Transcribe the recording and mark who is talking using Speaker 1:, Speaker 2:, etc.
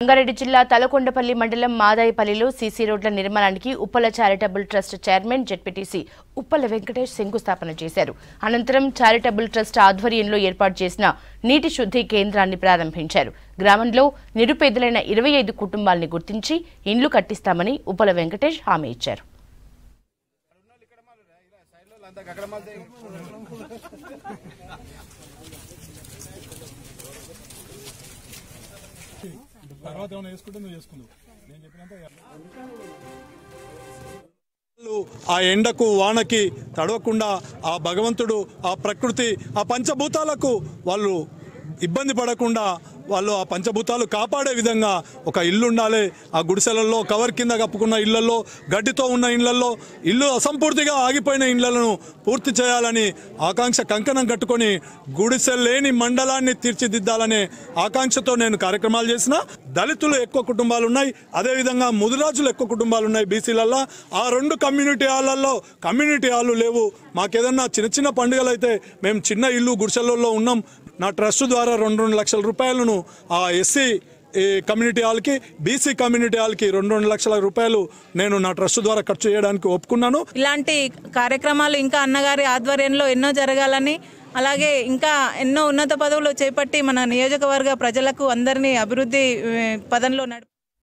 Speaker 1: రంగారెడ్డి జిల్లా తలకొండపల్లి మండలం మాదాయపల్లిలో సీసీ రోడ్ల నిర్మాణానికి Uppala charitable trust chairman ZPTC Uppala Venkatesh శంకుస్థాపన చేశారు అనంతరం చారిటబుల్ ట్రస్ట్ ఆధ్వర్యంలో ఏర్పాటు చేసిన నీటి శుద్ధి కేంద్రాన్ని ప్రారంభించారు గ్రామంలో నిరుపేదలైన ఇరవై ఐదు గుర్తించి ఇండ్లు కట్టిస్తామని ఉప్పల వెంకటేష్ హామీ ఇచ్చారు
Speaker 2: Thank you.
Speaker 3: తర్వాత ఏమైనా వేసుకుంటే నువ్వు చేసుకుందావు నేను చెప్పినంత
Speaker 4: ఆ ఎండకు వానకి తడవకుండా ఆ భగవంతుడు ఆ ప్రకృతి ఆ పంచభూతాలకు వాళ్ళు ఇబ్బంది పడకుండా వాళ్ళు ఆ పంచభూతాలు కాపాడే విధంగా ఒక ఇల్లు ఉండాలి ఆ గుడిసెలలో కవర్ కింద కప్పుకున్న ఇళ్లలో గడ్డితో ఉన్న ఇళ్లలో ఇల్లు అసంపూర్తిగా ఆగిపోయిన ఇళ్లను పూర్తి చేయాలని ఆకాంక్ష కంకణం కట్టుకొని గుడిసె లేని మండలాన్ని తీర్చిదిద్దాలనే ఆకాంక్షతో నేను కార్యక్రమాలు చేసిన దళితులు ఎక్కువ కుటుంబాలు ఉన్నాయి అదేవిధంగా ముదిరాజులు ఎక్కువ కుటుంబాలు ఉన్నాయి బీసీలల్లో ఆ రెండు కమ్యూనిటీ హాలలో కమ్యూనిటీ హాళ్ళు లేవు మాకేదన్నా చిన్న చిన్న పండుగలు అయితే మేము చిన్న ఇల్లు గుడిసెలలో ఉన్నాం నా ట్రస్ట్ ద్వారా రెండు రెండు లక్షల రూపాయలను ఆ ఎస్సీ ఈ కమ్యూనిటీ హాల్కి బీసీ కమ్యూనిటీ హాల్కి రెండు రెండు లక్షల రూపాయలు నేను నా ట్రస్ట్ ద్వారా ఖర్చు చేయడానికి ఒప్పుకున్నాను
Speaker 5: ఇలాంటి కార్యక్రమాలు ఇంకా అన్నగారి ఆధ్వర్యంలో ఎన్నో జరగాలని అలాగే ఇంకా ఎన్నో ఉన్నత పదవులు చేపట్టి మన నియోజకవర్గ ప్రజలకు అందరినీ అభివృద్ధి పదంలో నడిపి